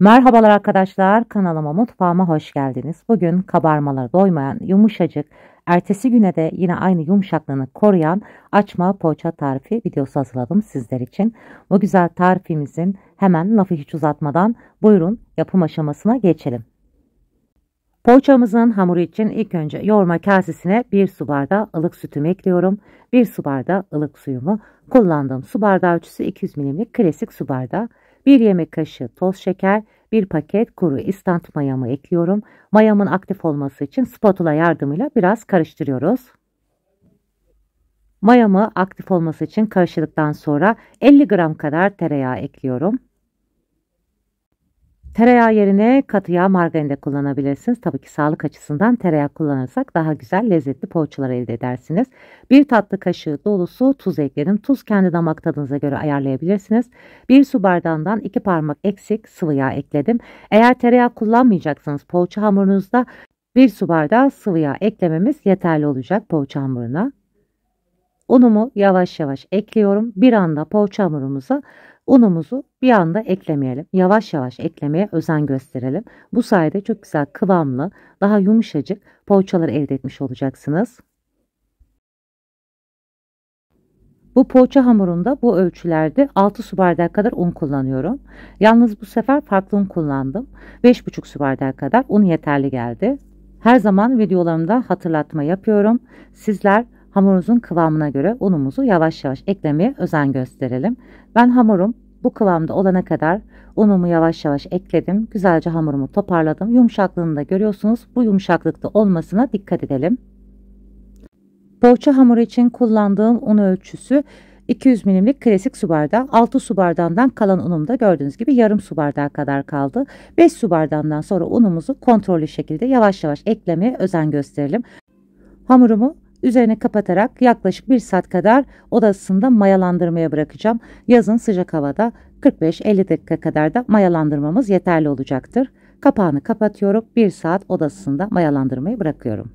Merhabalar arkadaşlar kanalıma mutfağıma hoş geldiniz. Bugün kabarmalara doymayan yumuşacık ertesi güne de yine aynı yumuşaklığını koruyan açma poğaça tarifi videosu hazırladım sizler için. Bu güzel tarifimizin hemen lafı hiç uzatmadan buyurun yapım aşamasına geçelim. Poğaçamızın hamuru için ilk önce yoğurma kasesine 1 su bardağı ılık sütümü ekliyorum. 1 su bardağı ılık suyumu kullandığım Su bardağı ölçüsü 200 ml klasik su bardağı. 1 yemek kaşığı toz şeker, 1 paket kuru istant mayamı ekliyorum. Mayamın aktif olması için spatula yardımıyla biraz karıştırıyoruz. Mayamı aktif olması için karıştırdıktan sonra 50 gram kadar tereyağı ekliyorum. Tereyağı yerine katı yağ margarinde kullanabilirsiniz. Tabii ki sağlık açısından tereyağı kullanırsak daha güzel lezzetli poğaçalar elde edersiniz. Bir tatlı kaşığı dolusu tuz ekledim. Tuz kendi damak tadınıza göre ayarlayabilirsiniz. Bir su bardağından iki parmak eksik sıvı yağ ekledim. Eğer tereyağı kullanmayacaksanız poğaça hamurunuzda bir su bardağı sıvı yağ eklememiz yeterli olacak poğaça hamuruna. Unumu yavaş yavaş ekliyorum. Bir anda poğaça hamurumuza Unumuzu bir anda eklemeyelim. Yavaş yavaş eklemeye özen gösterelim. Bu sayede çok güzel kıvamlı, daha yumuşacık poğaçalar elde etmiş olacaksınız. Bu poğaça hamurunda bu ölçülerde 6 su bardağı kadar un kullanıyorum. Yalnız bu sefer farklı un kullandım. 5,5 su bardağı kadar un yeterli geldi. Her zaman videolarımda hatırlatma yapıyorum. Sizler Hamurumuzun kıvamına göre unumuzu yavaş yavaş eklemeye özen gösterelim. Ben hamurum bu kıvamda olana kadar unumu yavaş yavaş ekledim. Güzelce hamurumu toparladım. Yumuşaklığını da görüyorsunuz. Bu yumuşaklıkta olmasına dikkat edelim. Poğaça hamuru için kullandığım un ölçüsü 200 milimlik klasik su bardağı 6 su bardağından kalan unumda gördüğünüz gibi yarım su bardağı kadar kaldı. 5 su bardağından sonra unumuzu kontrollü şekilde yavaş yavaş eklemeye özen gösterelim. Hamurumu Üzerine kapatarak yaklaşık bir saat kadar odasında mayalandırmaya bırakacağım. Yazın sıcak havada 45-50 dakika kadar da mayalandırmamız yeterli olacaktır. Kapağını kapatıyorum. Bir saat odasında mayalandırmayı bırakıyorum.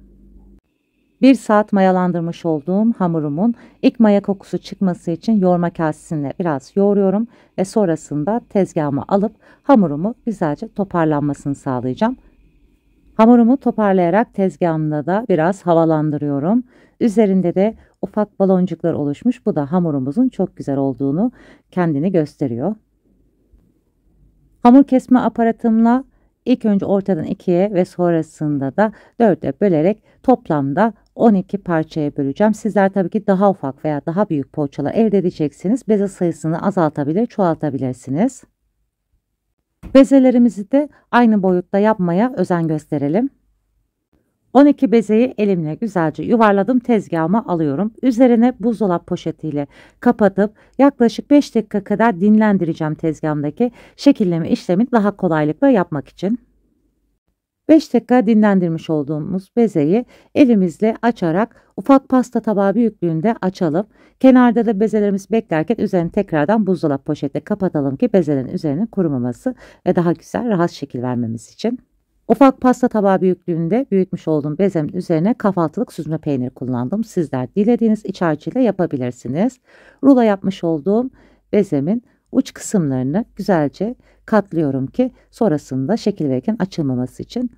Bir saat mayalandırmış olduğum hamurumun ilk maya kokusu çıkması için yoğurma kasesinde biraz yoğuruyorum ve sonrasında tezgahıma alıp hamurumu güzelce toparlanmasını sağlayacağım. Hamurumu toparlayarak tezgahımda da biraz havalandırıyorum. Üzerinde de ufak baloncuklar oluşmuş. Bu da hamurumuzun çok güzel olduğunu kendini gösteriyor. Hamur kesme aparatımla ilk önce ortadan ikiye ve sonrasında da dörde bölerek toplamda 12 parçaya böleceğim. Sizler tabii ki daha ufak veya daha büyük poğaçalar elde edeceksiniz. Beze sayısını azaltabilir, çoğaltabilirsiniz. Bezelerimizi de aynı boyutta yapmaya özen gösterelim. 12 bezeyi elimle güzelce yuvarladım tezgahıma alıyorum. Üzerine buzdolap poşetiyle kapatıp yaklaşık 5 dakika kadar dinlendireceğim tezgahımdaki şekilleme işlemi daha kolaylıkla yapmak için. 5 dakika dinlendirmiş olduğumuz bezeyi elimizle açarak ufak pasta tabağı büyüklüğünde açalım. Kenarda da bezelerimiz beklerken üzerini tekrardan buzdolap poşetle kapatalım ki bezelerin üzerinin kurumaması ve daha güzel rahat şekil vermemiz için. Ufak pasta tabağı büyüklüğünde büyütmüş olduğum bezemin üzerine kahvaltılık süzme peynir kullandım. Sizler dilediğiniz iç harcıyla yapabilirsiniz. Rula yapmış olduğum bezemin uç kısımlarını güzelce katlıyorum ki sonrasında şekil verirken açılmaması için.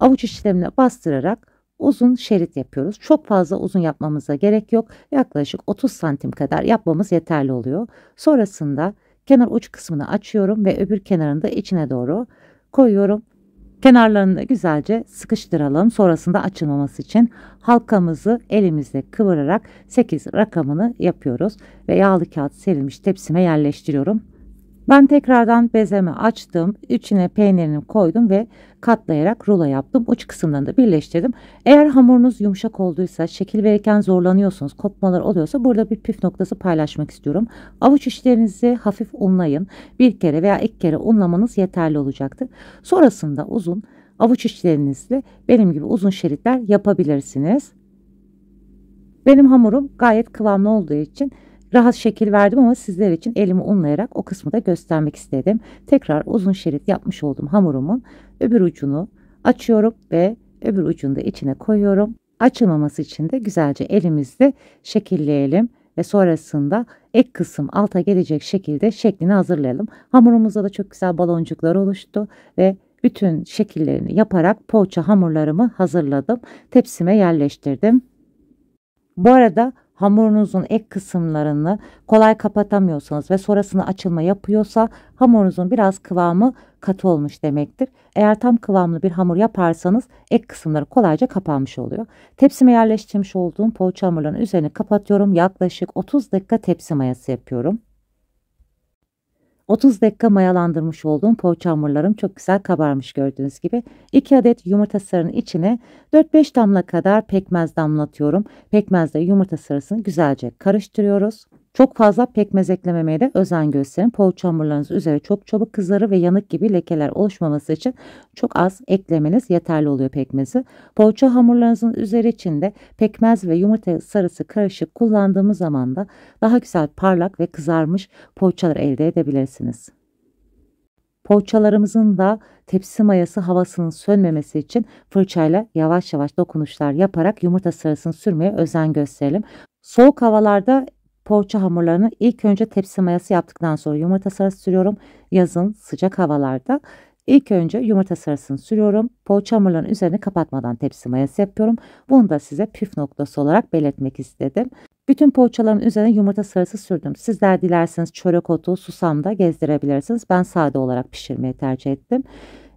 Avuç işlemine bastırarak uzun şerit yapıyoruz. Çok fazla uzun yapmamıza gerek yok. Yaklaşık 30 santim kadar yapmamız yeterli oluyor. Sonrasında kenar uç kısmını açıyorum ve öbür kenarını da içine doğru koyuyorum Kenarlarını da güzelce sıkıştıralım. Sonrasında açılmaması için halkamızı elimizle kıvırarak 8 rakamını yapıyoruz. Ve yağlı kağıt serilmiş tepsime yerleştiriyorum. Ben tekrardan bezemi açtım. içine peynirimi koydum ve katlayarak rula yaptım. Uç kısımlarını da birleştirdim. Eğer hamurunuz yumuşak olduysa, şekil verirken zorlanıyorsunuz, kopmalar oluyorsa burada bir püf noktası paylaşmak istiyorum. Avuç içlerinizi hafif unlayın. Bir kere veya iki kere unlamanız yeterli olacaktır. Sonrasında uzun avuç içlerinizle benim gibi uzun şeritler yapabilirsiniz. Benim hamurum gayet kıvamlı olduğu için Rahat şekil verdim ama sizler için elimi unlayarak o kısmı da göstermek istedim. Tekrar uzun şerit yapmış olduğum hamurumun öbür ucunu açıyorum ve öbür ucunu da içine koyuyorum. Açılmaması için de güzelce elimizle şekilleyelim ve sonrasında ek kısım alta gelecek şekilde şeklini hazırlayalım. Hamurumuzda da çok güzel baloncuklar oluştu ve bütün şekillerini yaparak poğaça hamurlarımı hazırladım. Tepsime yerleştirdim. Bu arada hamurunuzun ek kısımlarını kolay kapatamıyorsanız ve sonrasında açılma yapıyorsa hamurunuzun biraz kıvamı katı olmuş demektir. Eğer tam kıvamlı bir hamur yaparsanız ek kısımları kolayca kapanmış oluyor. Tepsime yerleştirmiş olduğum poğaça hamurlarının üzerine kapatıyorum. Yaklaşık 30 dakika tepsi mayası yapıyorum. 30 dakika mayalandırmış olduğum poğaça çok güzel kabarmış gördüğünüz gibi. 2 adet yumurta sarının içine 4-5 damla kadar pekmez damlatıyorum. Pekmezle yumurta sarısını güzelce karıştırıyoruz. Çok fazla pekmez eklememeye de özen gösterin. Poğaça çamurlarınız üzere çok çabuk kızarı ve yanık gibi lekeler oluşmaması için çok az eklemeniz yeterli oluyor pekmezi. Poğaça hamurlarınızın üzeri içinde pekmez ve yumurta sarısı karışık kullandığımız zaman da daha güzel parlak ve kızarmış poğaçalar elde edebilirsiniz. Poğaçalarımızın da tepsi mayası havasının sönmemesi için fırçayla yavaş yavaş dokunuşlar yaparak yumurta sarısını sürmeye özen gösterelim. Soğuk havalarda Poğaça hamurlarını ilk önce tepsi mayası yaptıktan sonra yumurta sarısı sürüyorum. Yazın sıcak havalarda ilk önce yumurta sarısını sürüyorum. Poğaça hamurlarının üzerine kapatmadan tepsi mayası yapıyorum. Bunu da size püf noktası olarak belirtmek istedim. Bütün poğaçaların üzerine yumurta sarısı sürdüm. Sizler dilerseniz çörek otu, susam da gezdirebilirsiniz. Ben sade olarak pişirmeyi tercih ettim.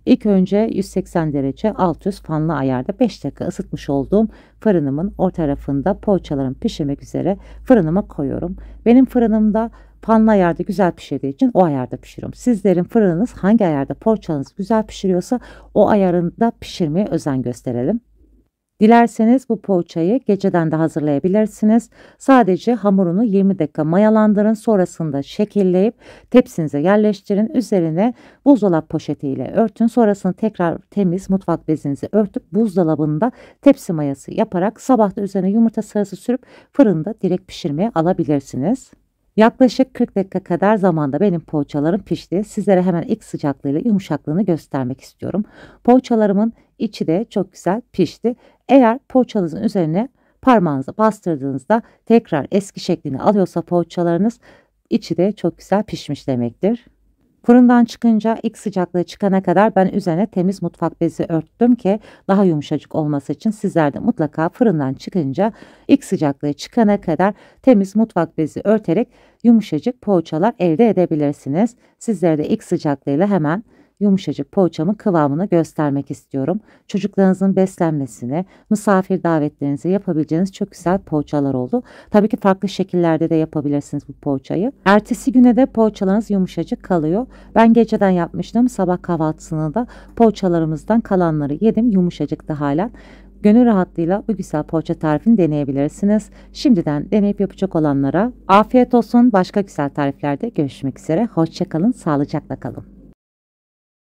İlk önce 180 derece alt üst fanlı ayarda 5 dakika ısıtmış olduğum fırınımın o tarafında poğaçalarım pişirmek üzere fırınıma koyuyorum. Benim fırınımda fanlı ayarda güzel pişirdiği için o ayarda pişiriyorum. Sizlerin fırınınız hangi ayarda poğaçanız güzel pişiriyorsa o ayarında pişirmeye özen gösterelim. Dilerseniz bu poğaçayı geceden de hazırlayabilirsiniz. Sadece hamurunu 20 dakika mayalandırın sonrasında şekilleyip tepsinize yerleştirin. Üzerine buzdolap poşetiyle örtün. Sonrasında tekrar temiz mutfak bezinizi örtüp buzdolabında tepsi mayası yaparak sabah üzerine yumurta sarısı sürüp fırında direkt pişirmeye alabilirsiniz. Yaklaşık 40 dakika kadar zamanda benim poğaçalarım pişti. Sizlere hemen ilk sıcaklığıyla yumuşaklığını göstermek istiyorum. Poğaçalarımın içi de çok güzel pişti. Eğer poğaçanızın üzerine parmağınızı bastırdığınızda tekrar eski şeklini alıyorsa poğaçalarınız içi de çok güzel pişmiş demektir. Fırından çıkınca ilk sıcaklığı çıkana kadar ben üzerine temiz mutfak bezi örttüm ki daha yumuşacık olması için sizler de mutlaka fırından çıkınca ilk sıcaklığı çıkana kadar temiz mutfak bezi örterek yumuşacık poğaçalar elde edebilirsiniz. Sizlere de ilk sıcaklığıyla hemen yumuşacık poğaçamı kıvamını göstermek istiyorum. Çocuklarınızın beslenmesine, misafir davetlerinize yapabileceğiniz çok güzel poğaçalar oldu. Tabii ki farklı şekillerde de yapabilirsiniz bu poğaçayı. Ertesi güne de poğaçalarınız yumuşacık kalıyor. Ben geceden yapmıştım. Sabah kahvaltısını da poğaçalarımızdan kalanları yedim. Yumuşacıktı hala. Gönül rahatlığıyla bu güzel poğaça tarifini deneyebilirsiniz. Şimdiden deneyip yapacak olanlara afiyet olsun. Başka güzel tariflerde görüşmek üzere. Hoşçakalın, sağlıcakla kalın.